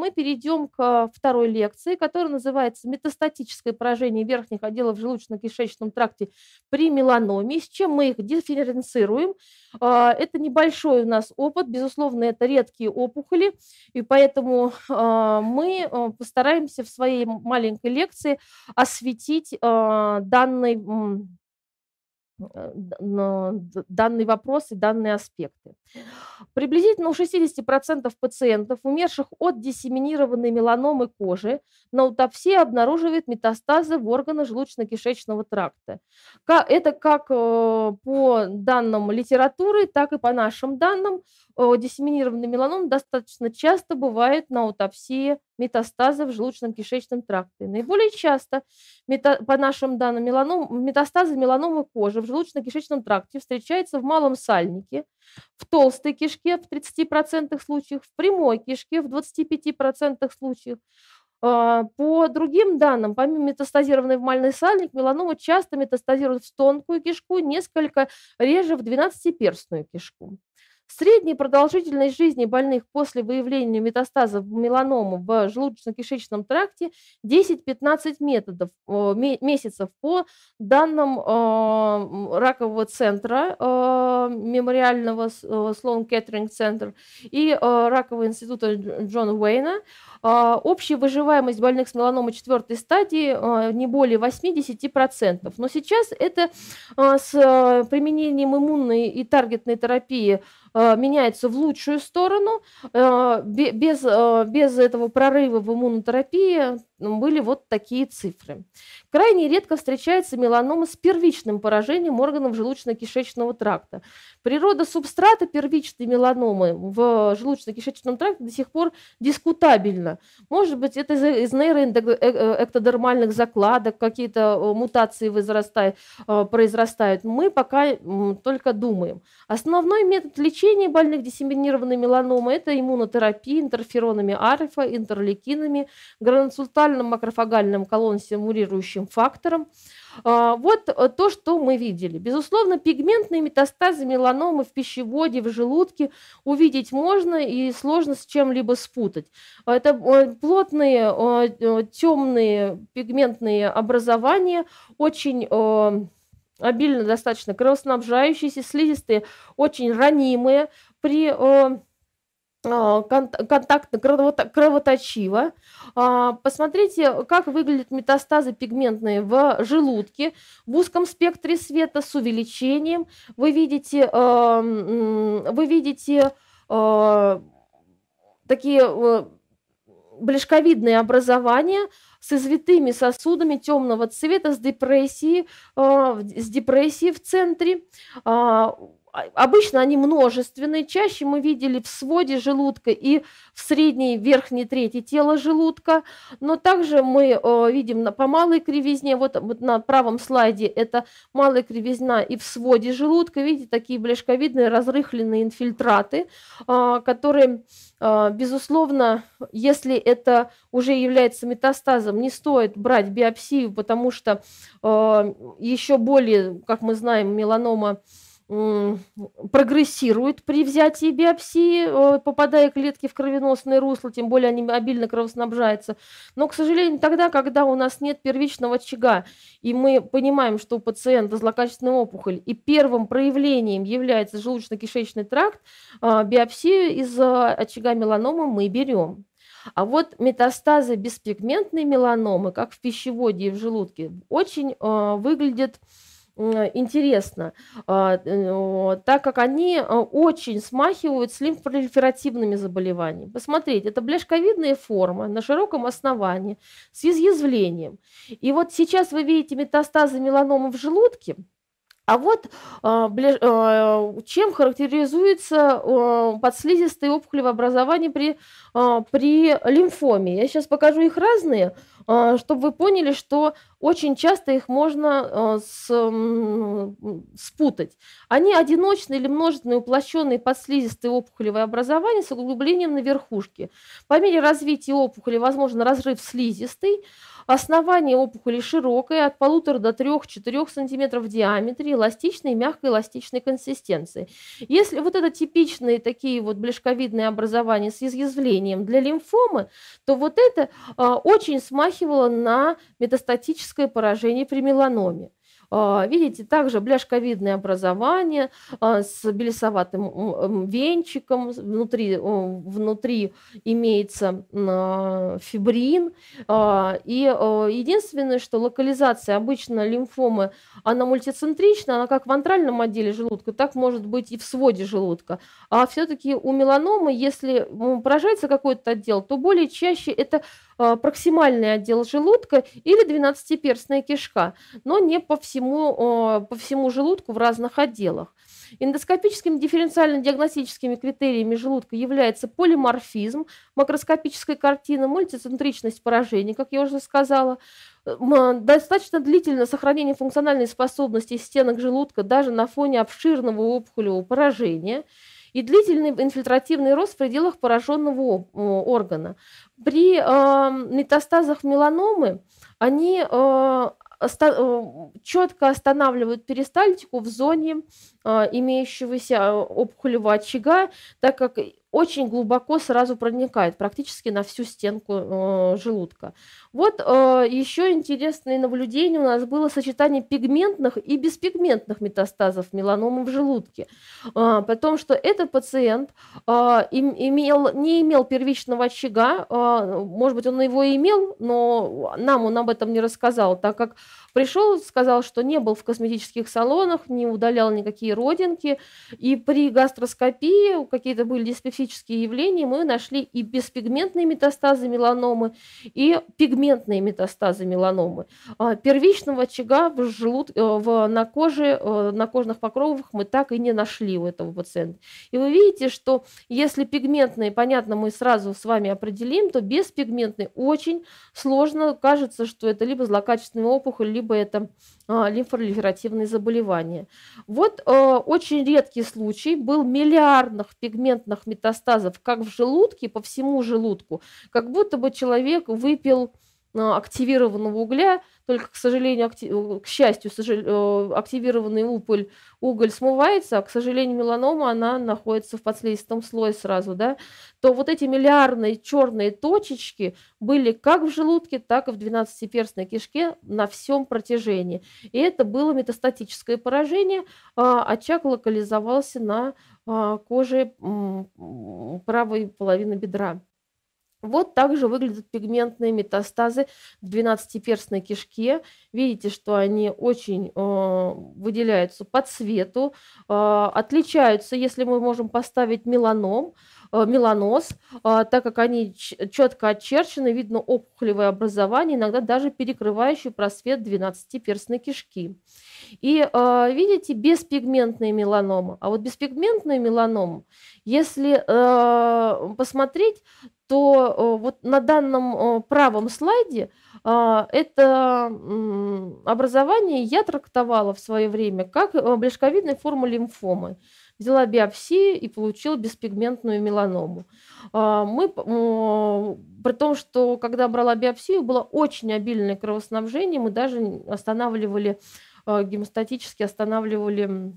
мы перейдем к э, второй лекции, которая называется «Метастатическое поражение верхних отделов в желудочно-кишечном тракте при меланомии». С чем мы их дифференцируем? А, это небольшой у нас опыт, безусловно, это редкие опухоли, и поэтому а, мы э, постараемся в своей маленькой лекции осветить а, данный Э, данный вопрос и данные аспекты. Приблизительно у 60% пациентов, умерших от диссеминированной меланомы кожи, на аутопсии обнаруживают метастазы в органы желудочно-кишечного тракта. Это как э, по данным литературы, так и по нашим данным, э, диссеминированный меланом достаточно часто бывает на аутопсии метастазов в желудочно-кишечном тракте. Наиболее часто, по нашим данным, меланом, метастазы меланомы кожи в желудочно-кишечном тракте встречаются в малом сальнике, в толстой кишке в 30% случаев, в прямой кишке в 25% случаев, а, по другим данным, помимо метастазированной в мальный сальник, меланома часто метастазирует в тонкую кишку, несколько реже в двенадцатиперстную кишку. Средняя продолжительность жизни больных после выявления метастазов меланомы в желудочно-кишечном тракте 10-15 методов, э, месяцев по данным э, ракового центра э, мемориального слон кеттеринг центр и э, ракового института Джона Уэйна. Общая выживаемость больных с меланомой четвертой стадии не более 80%. Но сейчас это с применением иммунной и таргетной терапии – Э, меняется в лучшую сторону. Э, без, э, без этого прорыва в иммунотерапии ну, были вот такие цифры. Крайне редко встречается меланома с первичным поражением органов желудочно-кишечного тракта. Природа субстрата первичной меланомы в желудочно-кишечном тракте до сих пор дискутабельна. Может быть, это из нейроэктодермальных э, э, закладок, какие-то э, мутации возрастают, произрастают. Мы пока только думаем. Основной метод лечения больных диссеминированной меланомы – это иммунотерапия интерферонами альфа, интерлейкинами, гранултальными фокальным макрофагальным колонн-стимулирующим фактором. А, вот э, то, что мы видели. Безусловно, пигментные метастазы меланомы в пищеводе, в желудке увидеть можно и сложно с чем-либо спутать. А, это э, плотные э, темные пигментные образования, очень обильно достаточно кровоснабжающиеся, слизистые, очень ранимые при а, контактно кровоточиво. А, посмотрите, как выглядят метастазы пигментные в желудке в узком спектре света с увеличением. Вы видите, а, вы видите такие блешковидные образования с извитыми сосудами темного цвета, с депрессией, с депрессией в центре а, обычно они множественные. Чаще мы видели в своде желудка и в средней верхней трети тела желудка. Но также мы э, видим на, по малой кривизне, вот, вот на правом слайде это малая кривизна и в своде желудка. Видите, такие бляшковидные разрыхленные инфильтраты, э, которые, э, безусловно, если это уже является метастазом, не стоит брать биопсию, потому что э, еще более, как мы знаем, меланома прогрессирует при взятии биопсии, э, попадая клетки в кровеносные русла, тем более они обильно кровоснабжаются. Но, к сожалению, тогда, когда у нас нет первичного очага, и мы понимаем, что у пациента злокачественная опухоль, и первым проявлением является желудочно-кишечный тракт, э, биопсию из э, очага меланомы мы берем. А вот метастазы беспигментной меланомы, как в пищеводе и в желудке, очень выглядят Э, интересно, а, э, так как они э, очень смахивают с лимфопролиферативными заболеваниями. Посмотрите, это бляшковидная форма на широком основании с изъязвлением. И вот сейчас вы видите метастазы меланомы в желудке, а вот чем характеризуется подслизистые опухолевое образование при, при лимфоме. Я сейчас покажу их разные. А, чтобы вы поняли, что очень часто их можно а, с, спутать. Они одиночные или множественные уплощенные подслизистые опухолевые образования с углублением на верхушке. По мере развития опухоли возможен разрыв слизистой, основание опухоли широкое, от полутора до 3-4 см в диаметре, эластичной и эластичной консистенции. Если вот это типичные такие вот ближковидные образования с изъязвлением для лимфомы, то вот это а, очень смахивает смахивало на метастатическое поражение при меланоме. А, видите, также бляшковидное образование а, с белесоватым венчиком. Внутри, внутри имеется а, фибрин. И единственное, что локализация обычно лимфомы, она мультицентрична, она как в антральном отделе желудка, так может быть и в своде желудка. А все-таки у меланомы, если поражается какой-то отдел, то более чаще это проксимальный отдел желудка или двенадцатиперстная кишка, но не по всему всему, по всему желудку в разных отделах. Эндоскопическими дифференциально-диагностическими критериями желудка является полиморфизм, макроскопическая картина, мультицентричность поражений, как я уже сказала, э, достаточно длительное сохранение функциональной способности стенок желудка даже на фоне обширного опухолевого поражения и длительный инфильтративный рост в пределах пораженного органа. При э, метастазах меланомы они э, Э, четко останавливают перистальтику в зоне а, имеющегося а, опухолевого очага, так как очень глубоко сразу проникает, практически на всю стенку э, желудка. Вот э, еще интересное наблюдение у нас было сочетание пигментных и беспигментных метастазов меланомы в желудке, э, а, том, что этот пациент э, имел, не имел первичного очага, э, может быть, он его имел, но нам он об этом не рассказал, так как пришел, сказал, что не был в косметических салонах, не удалял никакие родинки, и при гастроскопии какие-то были диспепсии, специфические явления мы нашли и беспигментные метастазы меланомы, и пигментные метастазы меланомы. А, первичного очага в желуд... Э, в... на коже, э, на кожных покровах мы так и не нашли у этого пациента. И вы видите, что если пигментные, понятно, мы сразу с вами определим, то беспигментные очень сложно. Кажется, что это либо злокачественная опухоль, либо это а, лимфолиферативные заболевания. Вот э, очень редкий случай был миллиардных пигментных метастазов метастазов как в желудке, по всему желудку, как будто бы человек выпил а, активированного угля, только, к сожалению, э, к счастью, э, активированный уголь, уголь смывается, а, к сожалению, меланома, она находится в подследственном слое сразу, да, то вот эти миллиардные черные точечки были как в желудке, так и в 12-перстной кишке на всем протяжении. И это было метастатическое поражение, а, очаг локализовался на а, кожи правой половины бедра. Вот также выглядят пигментные метастазы в 12-перстной кишке. Видите, что они очень э, выделяются по цвету, э, отличаются, если мы можем поставить меланом, Э, меланоз, э, так как они четко очерчены, видно опухолевое образование, иногда даже перекрывающий просвет 12-перстной кишки. И э, видите, беспигментная меланома. А вот беспигментная меланома, если посмотреть, то э, вот на данном э, правом слайде а, это образование я трактовала в свое время как э, блешковидная форма лимфомы. Взяла биопсии и получила беспигментную меланому. А, мы, при том, что когда брала биопсию, было очень обильное кровоснабжение, мы даже останавливали, гемостатически останавливали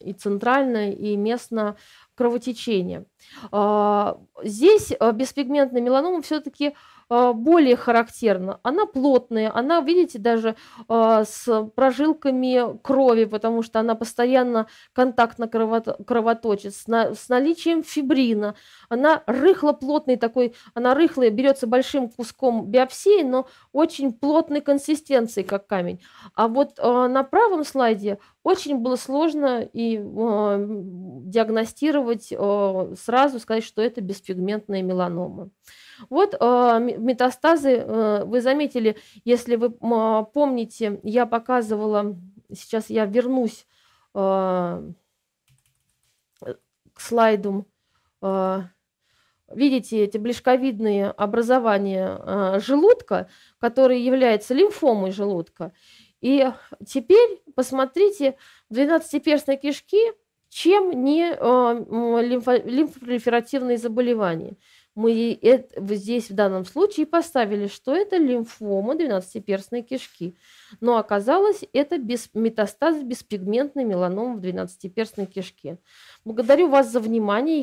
и центральное, и местно кровотечение. А, здесь а, беспигментная меланома все-таки а, более характерна. Она плотная, она, видите, даже а, с прожилками крови, потому что она постоянно контактно кровоточит, с наличием фибрина. Она рыхло-плотный такой, она рыхлая, берется большим куском биопсии, но очень плотной консистенции, как камень. А вот а, на правом слайде очень было сложно и э, диагностировать э, сразу, сказать, что это беспигментная меланома. Вот а, метастазы, а, вы заметили, если вы а, помните, я показывала, сейчас я вернусь к слайду, видите эти ближковидные образования желудка, который является лимфомой желудка. И теперь посмотрите, 12-перстной кишки, чем не лимфо, лимфопролиферативные заболевания – мы это, здесь в данном случае поставили, что это лимфома 12-перстной кишки. Но оказалось, это без, метастаз беспигментной меланомы в 12-перстной кишке. Благодарю вас за внимание.